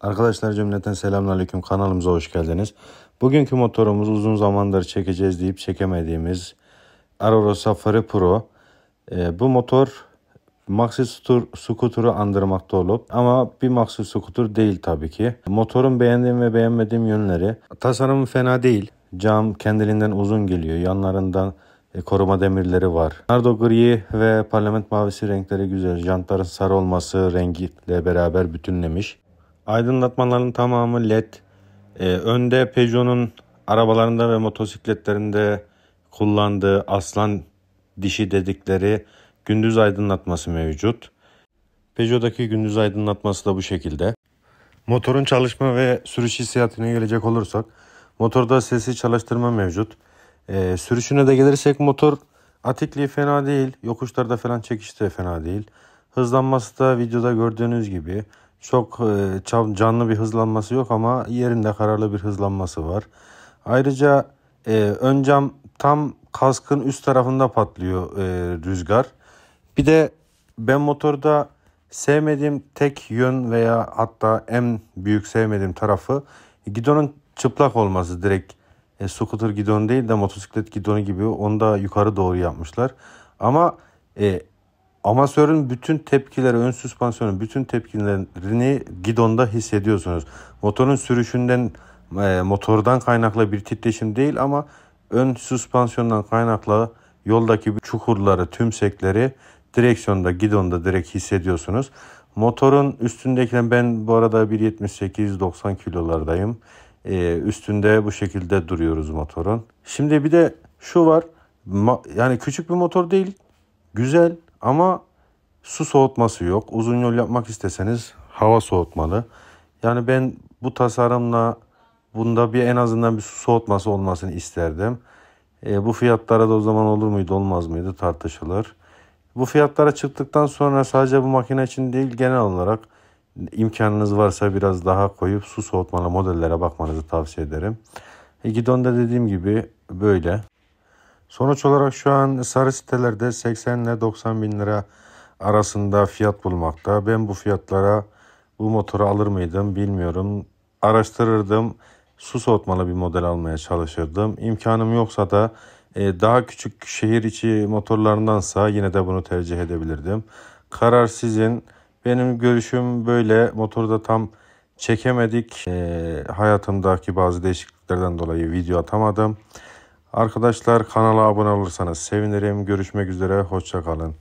Arkadaşlar cümleten selamünaleyküm kanalımıza hoş geldiniz. Bugünkü motorumuz uzun zamandır çekeceğiz deyip çekemediğimiz Aroro Safari Pro. E, bu motor maxi scooter'ı andırmakta olup ama bir maxi scooter değil tabii ki. Motorun beğendiğim ve beğenmediğim yönleri tasarımı fena değil. Cam kendiliğinden uzun geliyor. Yanlarından e, koruma demirleri var. Nardo gri ve parlament mavisi renkleri güzel. Jantların sarı olması rengiyle beraber bütünlemiş. Aydınlatmaların tamamı led. Ee, önde Peugeot'un arabalarında ve motosikletlerinde kullandığı aslan dişi dedikleri gündüz aydınlatması mevcut. Peugeot'daki gündüz aydınlatması da bu şekilde. Motorun çalışma ve sürüş hissiyatına gelecek olursak motorda sesi çalıştırma mevcut. Ee, sürüşüne de gelirsek motor atikliği fena değil. Yokuşlarda falan çekişi de fena değil. Hızlanması da videoda gördüğünüz gibi. Çok e, canlı bir hızlanması yok ama yerinde kararlı bir hızlanması var. Ayrıca e, ön cam tam kaskın üst tarafında patlıyor e, rüzgar. Bir de ben motorda sevmediğim tek yön veya hatta en büyük sevmediğim tarafı gidonun çıplak olması direkt e, scooter gidonu değil de motosiklet gidonu gibi onu da yukarı doğru yapmışlar. Ama e, Amasörün bütün tepkileri, ön süspansiyonun bütün tepkilerini gidonda hissediyorsunuz. Motorun sürüşünden, e, motordan kaynaklı bir titreşim değil ama ön süspansiyondan kaynaklı yoldaki çukurları, tümsekleri direksiyonda, gidonda direkt hissediyorsunuz. Motorun üstündekinden ben bu arada 1.78-90 kilolardayım. Ee, üstünde bu şekilde duruyoruz motorun. Şimdi bir de şu var. yani küçük bir motor değil. Güzel, ama su soğutması yok. Uzun yol yapmak isteseniz hava soğutmalı. Yani ben bu tasarımla bunda bir en azından bir su soğutması olmasını isterdim. E, bu fiyatlara da o zaman olur muydu olmaz mıydı tartışılır. Bu fiyatlara çıktıktan sonra sadece bu makine için değil genel olarak imkanınız varsa biraz daha koyup su soğutmalı modellere bakmanızı tavsiye ederim. E, da dediğim gibi böyle. Sonuç olarak şu an sarı sitelerde 80 ile 90 bin lira arasında fiyat bulmakta. Ben bu fiyatlara bu motoru alır mıydım bilmiyorum. Araştırırdım. Su soğutmalı bir model almaya çalışırdım. İmkanım yoksa da e, daha küçük şehir içi motorlarındansa yine de bunu tercih edebilirdim. Karar sizin. Benim görüşüm böyle. Motoru da tam çekemedik. E, hayatımdaki bazı değişikliklerden dolayı video atamadım. Arkadaşlar kanala abone olursanız sevinirim. Görüşmek üzere. Hoşçakalın.